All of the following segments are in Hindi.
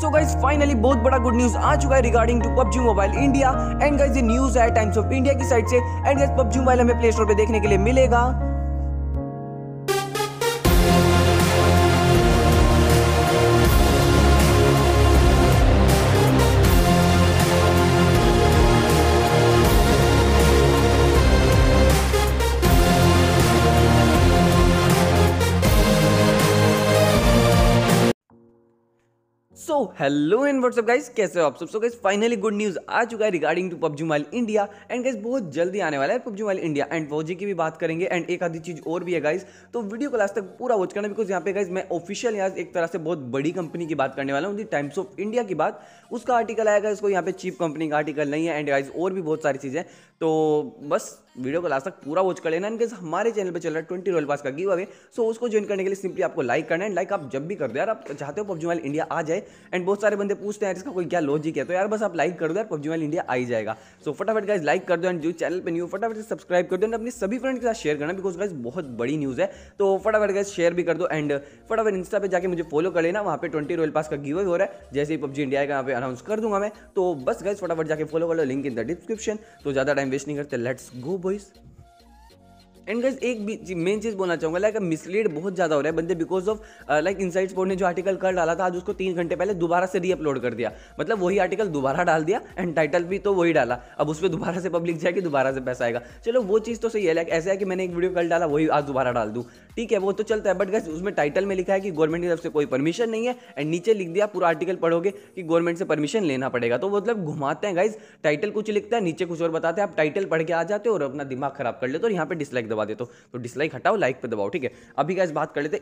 सो गाइज फाइनली बहुत बड़ा गुड न्यूज आ चुका है regarding to PUBG mobile India and guys ये न्यूज है टाइम्स ऑफ इंडिया की साइड से एंड गाइज पबजी मोबाइल हमें प्ले स्टोर पे देखने के लिए मिलेगा हेलो एंड व्हाट्सअप गाइस कैसे हो आप सब so guys finally good news आ चुका है regarding to PUBG mobile India and guys बहुत जल्दी आने वाला है पबजी मोबाइल इंडिया एंड फौजी की भी बात करेंगे एंड एक आधी चीज़ और भी है गाइस तो वीडियो को लास्ट तक पूरा वॉच करना बिकॉज यहाँ पे गाइस मैं ऑफिशियल यहाँ एक तरह से बहुत बड़ी कंपनी की बात करने वाला हूँ दी टाइम्स ऑफ इंडिया की बात उसका आर्टिकल आएगा इसको यहाँ पे चीप कंपनी का आर्टिकल नहीं है एंड गाइज और भी बहुत सारी चीज़ें तो बस वीडियो को लास्ट तक पूरा वॉच कर लेना इनके हमारे चैनल पर चल रहा है ट्वेंटी रोल पास का गिव अवे सो उसको ज्वाइन करने के लिए सिंपली आपको लाइक करना है लाइक आप जब भी कर दो यार आप चाहते हो पबजी मोबाइल इंडिया आ जाए एंड बहुत सारे बंदे पूछते हैं इसका कोई क्या लॉजिक है तो यार बस आप लाइक कर दो यार पब्जी मोबाइल इंडिया आ जाएगा सो so, फटाफट गाइज लाइक कर दो एंड जो चैनल पर न्यू फटाफट से सब्सक्राइब कर दो एंड अपने सभी फ्रेंड के साथ शेयर करना बिकॉज गाइज बहुत बड़ी न्यूज़ है तो फटाफट गाइज शेयर भी कर दो एंड फटाफट इंस्टा पर जाकर मुझे फॉलो कर लेना वहाँ पर ट्वेंटी रोयल पास का गिव हो रहा है जैसे ही पब्जी इंडिया का यहाँ पे अनाउंस कर दूंगा मैं तो बस गाइज फटाफट जाके फॉलो कर लो लिंक इन द डिस्क्रिप्शन तो ज़्यादा टाइम वेस्ट नहीं करते लेट्स गो बॉइस एंड गज एक मेन चीज़ बोलना चाहूँगा लाइक मिसलीड बहुत ज़्यादा हो रहा है बंदे because of like in sport ने जो आर्टिकल कर डाला था आज उसको तीन घंटे पहले दोबारा से रीअपलोड कर दिया मतलब वही आर्टिकल दोबारा डाल दिया एंड टाइटल भी तो वही डाला अब उस पर दोबारा से पब्लिक जाएगी दोबारा से पैसा आएगा चलो वो चीज़ तो सही है लाइक ऐसा है कि मैंने एक वीडियो कल डाला वही आज दोबारा डाल दूँ ठीक है वो तो चलता है बट गज उसमें टाइटल में लिखा है कि गवर्नमेंट की तरफ से कोई परमिशन नहीं है एंड नीचे लिख दिया पूरा आर्टिकल पढ़ोगे कि गवर्नमेंट से परमिशन लेना पड़ेगा तो मतलब घुमाते हैं गाइज टाइटल कुछ लिखता है नीचे कुछ और बताते हैं आप टाइटल पढ़ के आ जाते हो और अपना दिमाग खराब कर लेते हो यहाँ पे डिसलाइक दबा देते हो तो डिसलाइक हटाओ लाइक पर दबाओ ठीक है अभी का बात कर लेते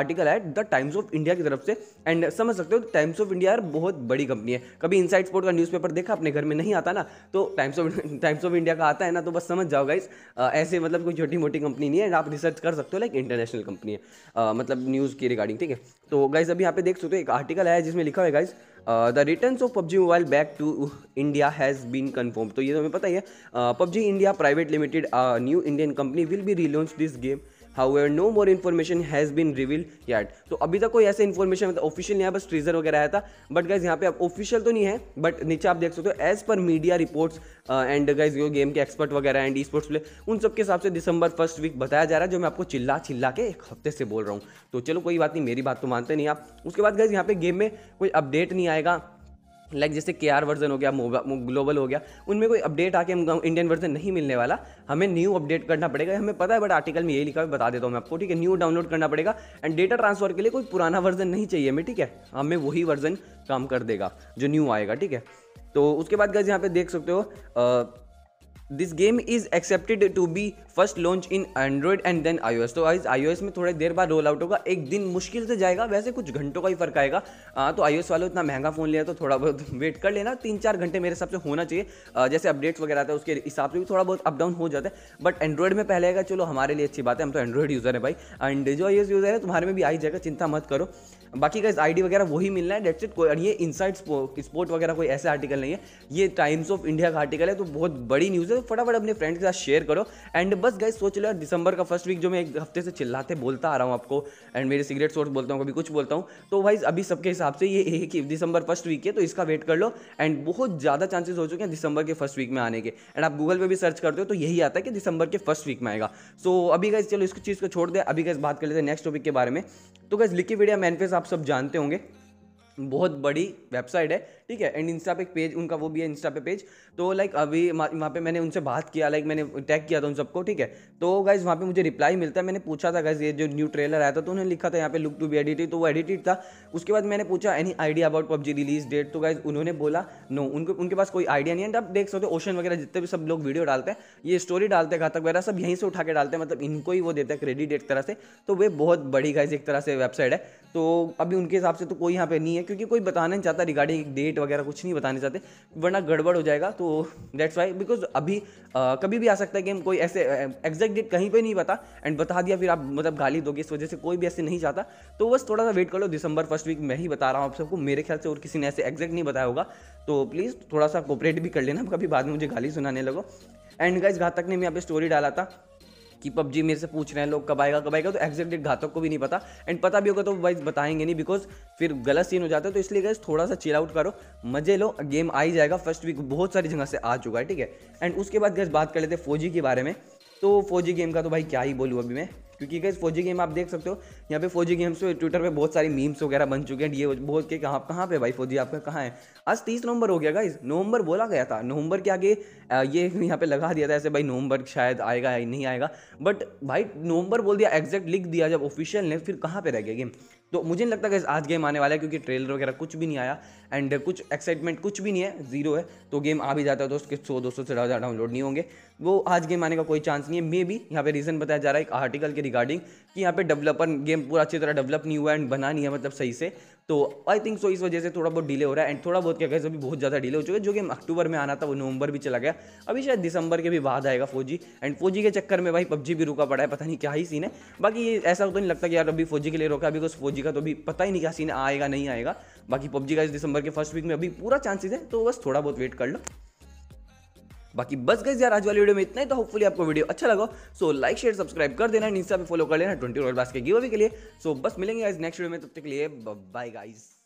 आर्टिकल है द टाइम्स ऑफ इंडिया की तरफ से एंड समझ सकते हो टाइम्स ऑफ इंडिया बहुत बड़ी कंपनी है कभी इन स्पोर्ट का न्यूज देखा अपने घर में नहीं आता ना तो Times of Times of India का आता है ना तो बस समझ जाओ गाइस ऐसे मतलब कोई छोटी मोटी कंपनी नहीं है आप रिसर्च कर सकते हो लाइक इंटरनेशनल कंपनी है आ, मतलब न्यूज़ की रिगार्डिंग ठीक है तो गाइस अभी यहाँ पे देख सकते हो एक आर्टिकल आया जिसमें लिखा हुआ है guys the return of PUBG mobile back to India has been confirm तो ये तो हमें पता ही है PUBG India private limited new Indian company will be relaunch this game however no more information has been reveal yet तो अभी तक कोई ऐसे इन्फॉर्मेशन मतलब ऑफिशियल यहाँ पर बस ट्रीजर वगैरह आया था बट गाइज यहाँ पे आप ऑफिशियल तो नहीं है बट नीचे आप देख सकते हो as per media reports and guys यो गेम के एक्सपर्ट वगैरह एंड ई स्पोर्ट्स प्ले उन सब के हिसाब से दिसंबर फर्स्ट वीक बताया जा रहा है जो मैं आपको चिल्ला चिल्ला के एक हफ्ते से बोल रहा हूँ तो चलो कोई बात नहीं मेरी बात तो मानते नहीं आप उसके बाद गाइज यहाँ पे गेम में कोई अपडेट नहीं आएगा लाइक जैसे के आर वर्जन हो गया ग्लोबल हो गया उनमें कोई अपडेट आके हम इंडियन वर्जन नहीं मिलने वाला हमें न्यू अपडेट करना पड़ेगा हमें पता है बट आर्टिकल में यही लिखा है बता देता हूँ मैं आपको ठीक है न्यू डाउनलोड करना पड़ेगा एंड डेटा ट्रांसफर के लिए कोई पुराना वर्जन नहीं चाहिए हमें ठीक है हमें वही वर्जन काम कर देगा जो न्यू आएगा ठीक है तो उसके बाद गज यहाँ पे देख सकते हो uh, this game is accepted to be first launch in Android and then S तो ओ एस में थोड़ी देर बाद रोल आउट होगा एक दिन मुश्किल से जाएगा वैसे कुछ घंटों का ही फर्क आएगा आ, तो एस वालों इतना महंगा फ़ोन लिया तो थोड़ा बहुत वेट कर लेना तीन चार घंटे मेरे हिसाब से होना चाहिए आ, जैसे अपडेट्स वगैरह आते हैं उसके हिसाब से भी थोड़ा बहुत अप डाउन हो जाता है बट एंड्रॉयड में पहले आएगा चलो हमारे लिए अच्छी बात है हम तो एंड्रॉयड यूज़र है भाई एंड जो आई यूज़र है तुम्हारे में भी आई जाएगा चिंता मत करो बाकी का आई आईडी वगैरह वही मिलना है डेट्स इट कोई ये इनसाइड स्पोर्ट वगैरह कोई ऐसे आर्टिकल नहीं है ये टाइम्स ऑफ इंडिया का आर्टिकल है तो बहुत बड़ी न्यूज़ है तो फटाफट अपने फ्रेंड के साथ शेयर करो एंड बस गाइस सोच लो दिसंबर का फर्स्ट वीक जो मैं एक हफ्ते से चिल्लाते बोलता आ रहा हूँ आपको एंड मेरे सिगरेट सोर्स बोलता हूँ कभी कुछ बोलता हूँ तो भाई अभी सबके हिसाब से ये एक दिसंबर फर्स्ट वीक है तो इसका वेट कर लो एंड बहुत ज़्यादा चांसेस हो चुके हैं दिसंबर के फर्स्ट वीक में आने के एंड आप गूगल पर भी सर्च करते हो तो यही आता है कि दिसंबर के फर्स्ट वीक में आएगा सो अभी गाइज चलो इस चीज़ को छोड़ दे अभी गाइज बात कर लेते हैं नेक्स्ट टॉपिक के बारे में तो गाइज लिखी वीडिया मैनफेस आप सब जानते होंगे बहुत बड़ी वेबसाइट है ठीक है एंड इंस्टा पे एक पेज उनका वो भी है इंस्टा पे पेज तो लाइक अभी वहाँ पे मैंने उनसे बात किया लाइक मैंने टैग किया था उन सबको ठीक है तो गाइज वहाँ पे मुझे रिप्लाई मिलता है मैंने पूछा था गाइज ये जो न्यू ट्रेलर आया था तो उन्होंने लिखा था यहाँ पे लुक टू बी एडिटेड तो वो एडिटेड था उसके बाद मैंने पूछा any idea about PUBG release date तो गाइज उन्होंने बोला नो उनको उनके पास कोई आइडिया नहीं है आप देख सकते हो ओशन वगैरह जितने भी सब लोग वीडियो डालते हैं ये स्टोरी डालते हैं घातक वगैरह सब यहीं से उठा के डालते हैं मतलब इनको ही वो देता है क्रेडिट एक तरह से तो वे बहुत बड़ी गाइज एक तरह से वेबसाइट है तो अभी उनके हिसाब से तो कोई यहाँ पे नहीं है क्योंकि कोई बताना नहीं चाहता रिगार्डिंग डेट डेट वगैरह कुछ नहीं बताने चाहते वरना गड़बड़ हो जाएगा तो दैट्स वाई बिकॉज अभी आ, कभी भी आ सकता है कि हम कोई ऐसे एग्जैक्ट डेट कहीं पर नहीं पता एंड बता दिया फिर आप मतलब गाली दोगे इस वजह से कोई भी ऐसे नहीं चाहता तो बस थोड़ा सा वेट कर लो दिसंबर फर्स्ट वीक मैं ही बता रहा हूँ आप सबको मेरे ख्याल से और किसी ने ऐसे एग्जैक्ट नहीं बताया होगा तो प्लीज़ थोड़ा सा कोऑपरेट भी कर लेना कभी बाद में मुझे गाली सुनाने लगो एंड गाइज घातक ने मैं यहाँ पे स्टोरी डाला था कि पबजी मेरे से पूछ रहे हैं लोग कब आएगा कब आएगा तो एग्जैक्ट डेट घातक को भी नहीं पता एंड पता भी होगा तो वाइज बताएंगे नहीं बिकॉज फिर गलत सीन हो जाता है तो इसलिए गैस थोड़ा सा चिल आउट करो मजे लो गेम आ ही जाएगा फर्स्ट वीक बहुत सारी जगह से आ चुका है ठीक है एंड उसके बाद गैस बात कर लेते हैं फौजी के बारे में तो फौजी गेम का तो भाई क्या ही बोलूँ अभी मैं क्योंकि गैस फौजी गेम आप देख सकते हो यहाँ पे फौजी गेम्स पे ट्विटर पे बहुत सारी मीम्स वगैरह बन चुके हैं ये बहुत के कहाँ कहाँ पे भाई फौजी आपका कहाँ है आज तीस नवंबर हो गया गाइज नवंबर बोला गया था नवंबर के आगे ये यहाँ पे लगा दिया था ऐसे भाई नवंबर शायद आएगा या नहीं आएगा बट भाई नवंबर बोल दिया एग्जैक्ट लिख दिया जब ऑफिशियल ने फिर कहाँ पर रह गया गेम तो मुझे नहीं लगता कि आज गेम आने वाला है क्योंकि ट्रेलर वगैरह कुछ भी नहीं आया एंड कुछ एक्साइटमेंट कुछ भी नहीं है जीरो है तो गेम आ भी जाता है तो उसके सौ दो सौ से ज़्यादा डाउनलोड नहीं होंगे वो आज गेम आने का कोई चांस नहीं है मे बी यहाँ पे रीज़न बताया जा रहा है एक आर्टिकल के रिगार्डिंग कि यहाँ पे डेवलपर गेम पूरा अच्छी तरह डेवलप नहीं हुआ एंड बना नहीं है मतलब सही से तो आई थिंक सो इस वजह से थोड़ा बहुत डिले हो रहा है एंड थोड़ा बहुत क्या कहें अभी बहुत ज़्यादा डिले हो चुका है जो गेम अक्टूबर में आना था वो नवंबर भी चला गया अभी शायद दिसंबर के भी बाद आएगा फौजी एंड फौजी के चक्कर में भाई पबजी भी रुका पड़ा है पता नहीं क्या ही सीन है बाकी ये ऐसा तो नहीं लगता कि यार अभी फौजी के लिए रोका बिकॉज फौजी तो का तो अभी पता ही नहीं क्या सीन आएगा नहीं आएगा बाकी पबजी का इस दिसंबर के फर्स्ट वीक में अभी पूरा चांसेस है तो बस थोड़ा बहुत वेट कर लो बाकी बस गई यार आज वाली वीडियो में इतना ही तो होपफुली आपको वीडियो अच्छा लगा सो लाइक शेयर सब्सक्राइब कर देना इंस्टा पे फॉलो कर लेना ट्वेंटी के गिव अवे के लिए सो so, बस मिलेंगे आज नेक्स्ट वीडियो में तब तक के लिए बाय गाइज़